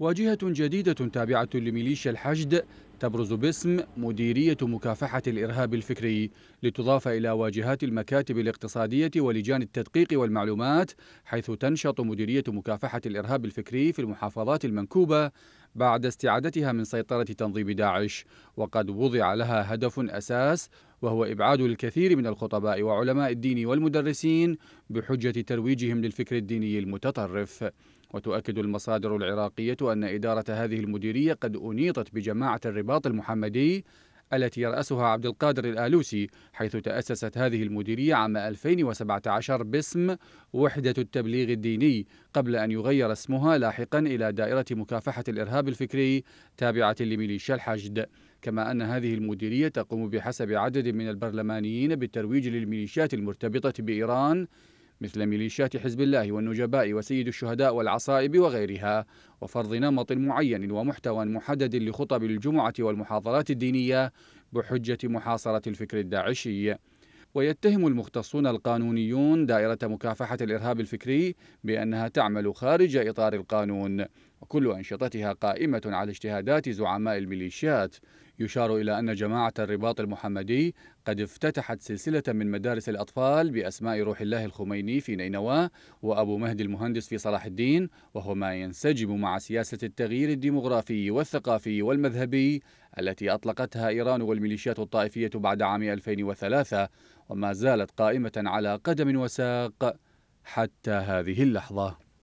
واجهة جديدة تابعة لميليشيا الحشد تبرز باسم مديرية مكافحة الإرهاب الفكري لتضاف إلى واجهات المكاتب الاقتصادية ولجان التدقيق والمعلومات حيث تنشط مديرية مكافحة الإرهاب الفكري في المحافظات المنكوبة بعد استعادتها من سيطرة تنظيم داعش وقد وضع لها هدف أساس وهو إبعاد الكثير من الخطباء وعلماء الدين والمدرسين بحجة ترويجهم للفكر الديني المتطرف وتؤكد المصادر العراقية أن إدارة هذه المديرية قد أنيطت بجماعة الرباط الارتباط المحمدي التي يرأسها عبد القادر الآلوسي حيث تأسست هذه المديرية عام 2017 باسم وحدة التبليغ الديني قبل أن يغير اسمها لاحقا إلى دائرة مكافحة الإرهاب الفكري تابعة لميليشيا الحشد كما أن هذه المديرية تقوم بحسب عدد من البرلمانيين بالترويج للميليشيات المرتبطة بإيران مثل ميليشيات حزب الله والنجباء وسيد الشهداء والعصائب وغيرها وفرض نمط معين ومحتوى محدد لخطب الجمعة والمحاضرات الدينية بحجة محاصرة الفكر الداعشي ويتهم المختصون القانونيون دائرة مكافحة الإرهاب الفكري بأنها تعمل خارج إطار القانون وكل أنشطتها قائمة على اجتهادات زعماء الميليشيات يشار إلى أن جماعة الرباط المحمدي قد افتتحت سلسلة من مدارس الأطفال بأسماء روح الله الخميني في نينوى وأبو مهدي المهندس في صلاح الدين وهو ما ينسجم مع سياسة التغيير الديمغرافي والثقافي والمذهبي التي أطلقتها إيران والميليشيات الطائفية بعد عام 2003 وما زالت قائمة على قدم وساق حتى هذه اللحظة